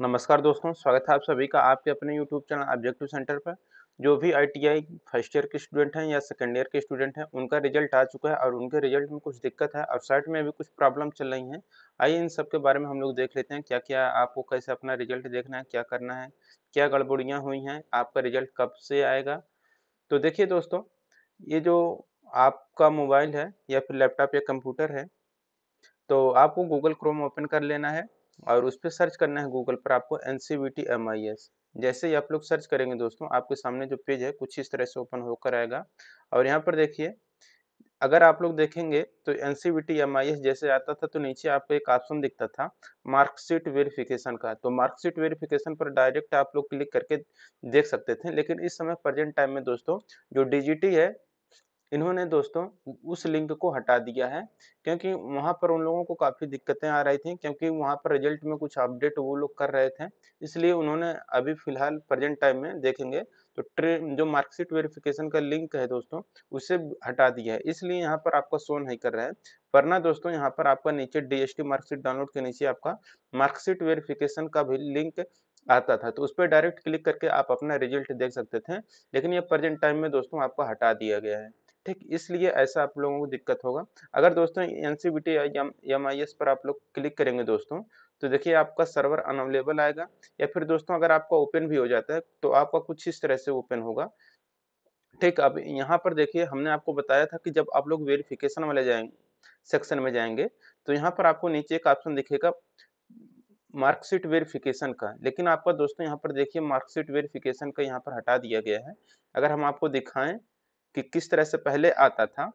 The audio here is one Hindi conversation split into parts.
नमस्कार दोस्तों स्वागत है आप सभी का आपके अपने यूट्यूब चैनल ऑब्जेक्टिव सेंटर पर जो भी आईटीआई फर्स्ट ईयर के स्टूडेंट हैं या सेकेंड ईयर के स्टूडेंट हैं उनका रिजल्ट आ चुका है और उनके रिजल्ट में कुछ दिक्कत है और साइट में भी कुछ प्रॉब्लम चल रही हैं आइए इन सब के बारे में हम लोग देख लेते हैं क्या क्या आपको कैसे अपना रिजल्ट देखना है क्या करना है क्या गड़बड़ियाँ हुई हैं आपका रिजल्ट कब से आएगा तो देखिए दोस्तों ये जो आपका मोबाइल है या फिर लैपटॉप या कंप्यूटर है तो आपको गूगल क्रोम ओपन कर लेना है और उस पर सर्च करना है गूगल पर आपको N C V T M I S जैसे ही आप लोग सर्च करेंगे दोस्तों आपके सामने जो पेज है कुछ इस तरह से ओपन होकर आएगा और यहाँ पर देखिए अगर आप लोग देखेंगे तो N C V T M I S जैसे आता था तो नीचे आपको एक ऑप्शन दिखता था मार्कशीट वेरिफिकेशन का तो मार्कशीट वेरिफिकेशन पर डायरेक्ट आप लोग क्लिक करके देख सकते थे लेकिन इस समय प्रेजेंट टाइम में दोस्तों जो डी है इन्होंने दोस्तों उस लिंक को हटा दिया है क्योंकि वहाँ पर उन लोगों को काफ़ी दिक्कतें आ रही थी क्योंकि वहाँ पर रिजल्ट में कुछ अपडेट वो लोग कर रहे थे इसलिए उन्होंने अभी फिलहाल प्रेजेंट टाइम में देखेंगे तो ट्रेन जो मार्कशीट वेरिफिकेशन का लिंक है दोस्तों उसे हटा दिया है इसलिए यहाँ पर आपका शो नहीं कर रहा है वरना दोस्तों यहाँ पर आपका नीचे डी मार्कशीट डाउनलोड के नीचे आपका मार्कशीट वेरिफिकेशन का भी लिंक आता था तो उस पर डायरेक्ट क्लिक करके आप अपना रिजल्ट देख सकते थे लेकिन ये प्रेजेंट टाइम में दोस्तों आपका हटा दिया गया है ठीक इसलिए ऐसा आप लोगों को दिक्कत होगा अगर दोस्तों N C V T M I S पर आप लोग क्लिक करेंगे दोस्तों तो देखिए आपका सर्वर अनअवेलेबल आएगा या फिर दोस्तों अगर आपका ओपन भी हो जाता है तो आपका कुछ इस तरह से ओपन होगा ठीक अब यहाँ पर देखिए हमने आपको बताया था कि जब आप लोग वेरिफिकेशन वाले जाएंगे सेक्शन में जाएंगे तो यहाँ पर आपको नीचे एक ऑप्शन दिखेगा मार्कशीट वेरिफिकेशन का लेकिन आपका दोस्तों यहाँ पर देखिए मार्कशीट वेरिफिकेशन का यहाँ पर हटा दिया गया है अगर हम आपको दिखाएं कि किस तरह से पहले आता था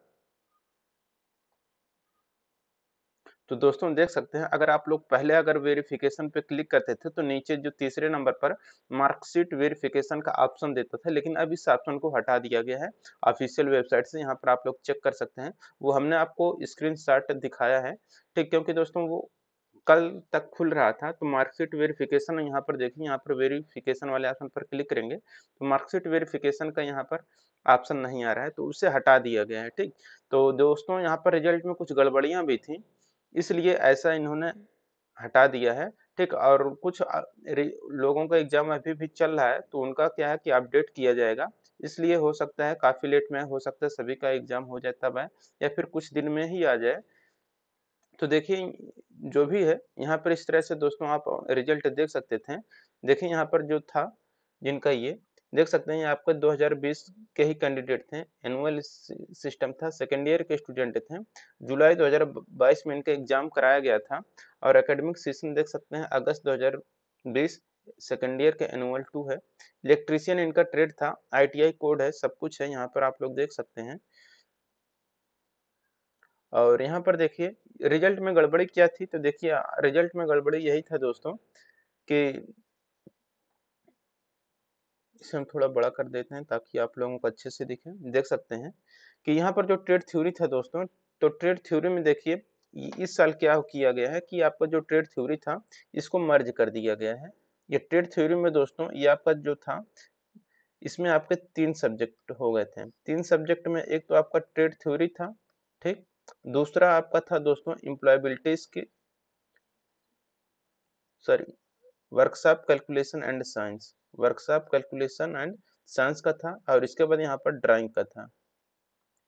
तो दोस्तों देख सकते हैं अगर आप लोग पहले अगर वेरिफिकेशन पे क्लिक करते थे तो नीचे जो तीसरे नंबर पर मार्कशीट वेरिफिकेशन का ऑप्शन देता था लेकिन अब इस ऑप्शन को हटा दिया गया है ऑफिशियल वेबसाइट से यहाँ पर आप लोग चेक कर सकते हैं वो हमने आपको स्क्रीनशॉट दिखाया है ठीक क्योंकि दोस्तों वो कल तक खुल रहा था तो मार्कशीट वेरिफिकेशन यहाँ पर देखिए यहाँ पर वेरिफिकेशन वाले ऑप्शन पर क्लिक करेंगे तो मार्कशीट वेरिफिकेशन का यहाँ पर ऑप्शन नहीं आ रहा है तो उसे हटा दिया गया है ठीक तो दोस्तों यहाँ पर रिजल्ट में कुछ गड़बड़ियाँ भी थी इसलिए ऐसा इन्होंने हटा दिया है ठीक और कुछ लोगों का एग्जाम अभी भी चल रहा है तो उनका क्या है कि अपडेट किया जाएगा इसलिए हो सकता है काफ़ी लेट में हो सकता है सभी का एग्जाम हो जाए तब है या फिर कुछ दिन में ही आ जाए तो देखिए जो भी है यहाँ पर इस तरह से दोस्तों आप रिजल्ट देख सकते थे देखिए यहाँ पर जो था जिनका ये देख सकते हैं आपका 2020 के ही कैंडिडेट थे एनुअल सिस्टम था सेकेंड ईयर के स्टूडेंट थे जुलाई 2022 में इनका एग्जाम कराया गया था और एकेडमिक सीजन देख सकते हैं अगस्त 2020 सेकेंड ईयर के एनुअल टू है इलेक्ट्रीशियन इनका ट्रेड था आईटीआई कोड है सब कुछ है यहाँ पर आप लोग देख सकते हैं और यहाँ पर देखिए रिजल्ट में गड़बड़ी क्या थी तो देखिए रिजल्ट में गड़बड़ी यही था दोस्तों कि इसे हम थोड़ा बड़ा कर देते हैं ताकि आप लोगों को अच्छे से दिखे देख सकते हैं कि यहाँ पर जो ट्रेड थ्योरी था दोस्तों तो ट्रेड थ्योरी में देखिए इस साल क्या किया गया है कि आपका जो ट्रेड थ्योरी था इसको मर्ज कर दिया गया है ये ट्रेड थ्योरी में दोस्तों ये आपका जो था इसमें आपके तीन सब्जेक्ट हो गए थे तीन सब्जेक्ट में एक तो आपका ट्रेड थ्योरी था ठीक दूसरा आपका था दोस्तों एम्प्लॉयबिलिटीज के sorry workshop calculation and science workshop calculation and science का था और इसके बाद यहाँ पर ड्राइंग का था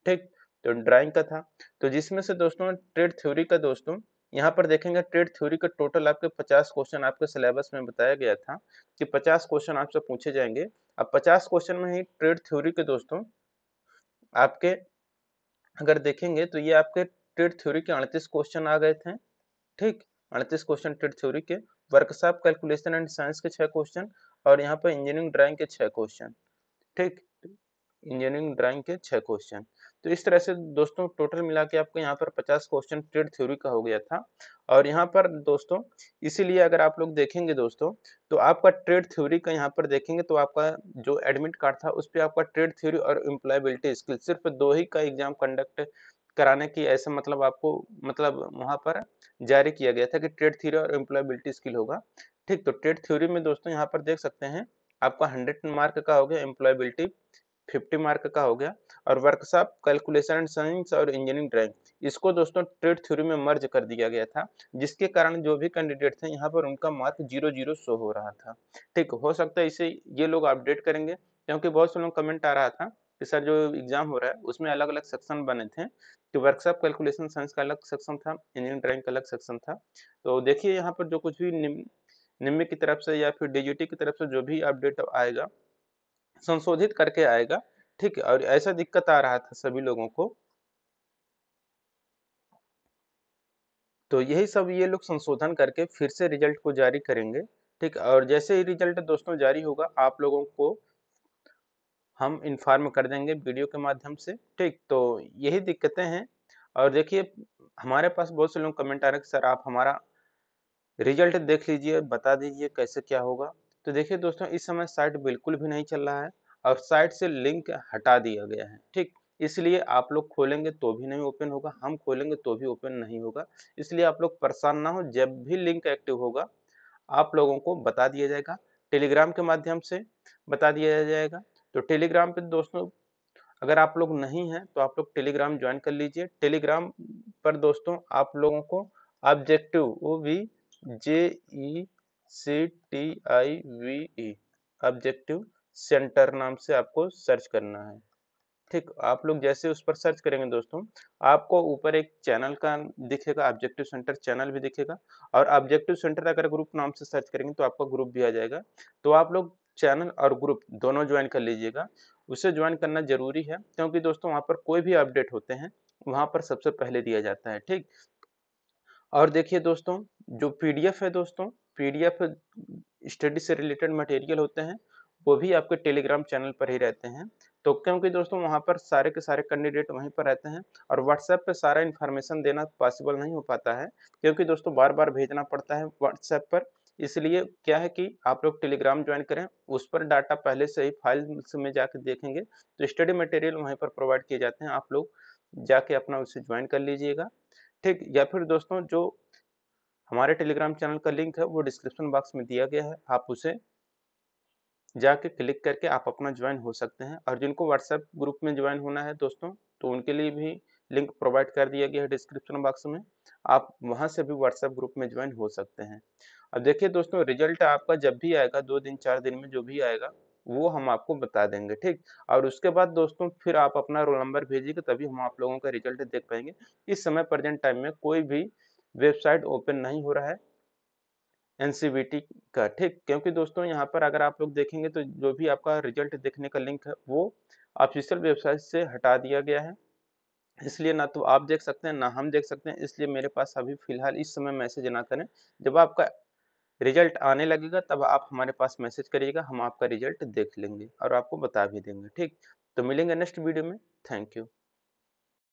ठीक तो ड्राइंग का था तो जिसमें से दोस्तों ट्रेड थ्योरी का दोस्तों यहाँ पर देखेंगे ट्रेड थ्योरी का टोटल आपके 50 क्वेश्चन आपके सिलेबस में बताया गया था कि 50 क्वेश्चन आपसे पूछे जाएंगे अब 50 क्वेश्चन में ही ट्रेड थ्योरी के दोस्तों आपके अगर देखेंगे तो ये आपके ट्रेड थ्योरी के अड़तीस क्वेश्चन आ गए थे ठीक अड़तीस क्वेश्चन ट्रेड थ्योरी के वर्कशॉप कैलकुलेशन एंड साइंस के छः क्वेश्चन और यहाँ पर इंजीनियरिंग ड्राइंग के छः क्वेश्चन ठीक इंजीनियरिंग ड्राइंग के छः क्वेश्चन तो इस तरह से दोस्तों टोटल मिला के आपको यहाँ पर 50 क्वेश्चन ट्रेड थ्योरी का हो गया था और यहाँ पर दोस्तों इसीलिए अगर आप लोग देखेंगे दोस्तों तो आपका ट्रेड थ्योरी का यहाँ पर देखेंगे तो आपका जो एडमिट कार्ड था उस पर आपका ट्रेड थ्योरी और एम्प्लॉयबिलिटी स्किल सिर्फ दो ही का एग्जाम कंडक्ट कराने की ऐसा मतलब आपको मतलब वहाँ पर जारी किया गया था कि ट्रेड थ्योरी और एम्प्लॉयबिलिटी स्किल होगा ठीक तो ट्रेड थ्योरी में दोस्तों यहाँ पर देख सकते हैं आपका हंड्रेड मार्क का हो गया एम्प्लॉयबिलिटी फिफ्टी मार्क का हो गया और वर्कशॉप कैलकुलेशन साइंस और इंजीनियरिंग ड्राइंग इसको दोस्तों ट्रेड थ्योरी में मर्ज कर दिया गया था जिसके कारण जो भी कैंडिडेट थे यहाँ पर उनका मार्क जीरो जीरो शो हो रहा था ठीक हो सकता है इसे ये लोग अपडेट करेंगे क्योंकि बहुत से लोग कमेंट आ रहा था कि सर जो एग्जाम हो रहा है उसमें अलग अलग सेक्शन बने थे कि वर्कशॉप कैलकुलेशन साइंस का अलग सेक्शन था इंजीनियरिंग ड्राइंग का अलग सेक्शन था तो देखिए यहाँ पर जो कुछ भी निम, निम्न की तरफ से या फिर डीजीटी की तरफ से जो भी अपडेट आएगा संशोधित करके आएगा ठीक है और ऐसा दिक्कत आ रहा था सभी लोगों को तो यही सब ये लोग संशोधन करके फिर से रिजल्ट को जारी करेंगे ठीक और जैसे ही रिजल्ट दोस्तों जारी होगा आप लोगों को हम इन्फॉर्म कर देंगे वीडियो के माध्यम से ठीक तो यही दिक्कतें हैं और देखिए हमारे पास बहुत से लोग कमेंट आ रहे हैं सर आप हमारा रिजल्ट देख लीजिए बता दीजिए कैसे क्या होगा तो देखिए दोस्तों इस समय साइट बिल्कुल भी नहीं चल रहा है वेबसाइट साइट से लिंक हटा दिया गया है ठीक इसलिए आप लोग खोलेंगे तो भी नहीं ओपन होगा हम खोलेंगे तो भी ओपन नहीं होगा इसलिए आप लोग परेशान ना हो जब भी लिंक एक्टिव होगा आप लोगों को बता दिया जाएगा टेलीग्राम के माध्यम से बता दिया जाएगा तो टेलीग्राम पे दोस्तों अगर आप लोग नहीं हैं तो आप लोग टेलीग्राम ज्वाइन कर लीजिए टेलीग्राम पर दोस्तों आप लोगों को objective O V J E C T I V E objective centre नाम से आपको सर्च करना है ठीक आप लोग जैसे उस पर सर्च करेंगे दोस्तों आपको ऊपर एक चैनल का दिखेगा ऑब्जेक्टिव सेंटर चैनल भी दिखेगा और ऑब्जेक्टिव सेंटर अगर ग्रुप नाम से सर्च करेंगे तो आपका ग्रुप भी आ जाएगा तो आप लोग चैनल और ग्रुप दोनों ज्वाइन कर लीजिएगा उसे ज्वाइन करना जरूरी है क्योंकि दोस्तों वहाँ पर कोई भी अपडेट होते हैं वहाँ पर सबसे पहले दिया जाता है ठीक और देखिए दोस्तों जो पीडीएफ है दोस्तों पीडीएफ स्टडी से रिलेटेड मटेरियल होते हैं वो भी आपके टेलीग्राम चैनल पर ही रहते हैं तो क्योंकि दोस्तों वहाँ पर सारे के सारे कैंडिडेट वहीं पर रहते हैं और व्हाट्सएप पे सारा इन्फॉर्मेशन देना पॉसिबल नहीं हो पाता है क्योंकि दोस्तों बार बार भेजना पड़ता है व्हाट्सएप पर इसलिए क्या है कि आप लोग टेलीग्राम ज्वाइन करें उस पर डाटा पहले से ही फाइल में जाके देखेंगे तो स्टडी मटेरियल वहीं पर प्रोवाइड किए जाते हैं आप लोग जाके अपना उसे ज्वाइन कर लीजिएगा ठीक या फिर दोस्तों जो हमारे टेलीग्राम चैनल का लिंक है वो डिस्क्रिप्शन बॉक्स में दिया गया है आप उसे जाके क्लिक करके आप अपना ज्वाइन हो सकते हैं और जिनको व्हाट्सएप ग्रुप में ज्वाइन होना है दोस्तों तो उनके लिए भी लिंक प्रोवाइड कर दिया गया है डिस्क्रिप्शन बॉक्स में आप वहां से भी व्हाट्सएप ग्रुप में ज्वाइन हो सकते हैं अब देखिए दोस्तों रिजल्ट आपका जब भी आएगा दो दिन चार दिन में जो भी आएगा वो हम आपको बता देंगे ठीक और उसके बाद दोस्तों फिर आप अपना रोल नंबर भेजिएगा तभी हम आप लोगों का रिजल्ट देख पाएंगे इस समय प्रेजेंट टाइम में कोई भी वेबसाइट ओपन नहीं हो रहा है एनसीबीटी का ठीक क्योंकि दोस्तों यहाँ पर अगर आप लोग देखेंगे तो जो भी आपका रिजल्ट देखने का लिंक है वो ऑफिशियल वेबसाइट से हटा दिया गया है इसलिए ना तो आप देख सकते हैं ना हम देख सकते हैं इसलिए मेरे पास अभी फिलहाल इस समय मैसेज ना करें जब आपका रिजल्ट आने लगेगा तब आप हमारे पास मैसेज करिएगा हम आपका रिजल्ट देख लेंगे और आपको बता भी देंगे ठीक तो मिलेंगे नेक्स्ट वीडियो में थैंक यू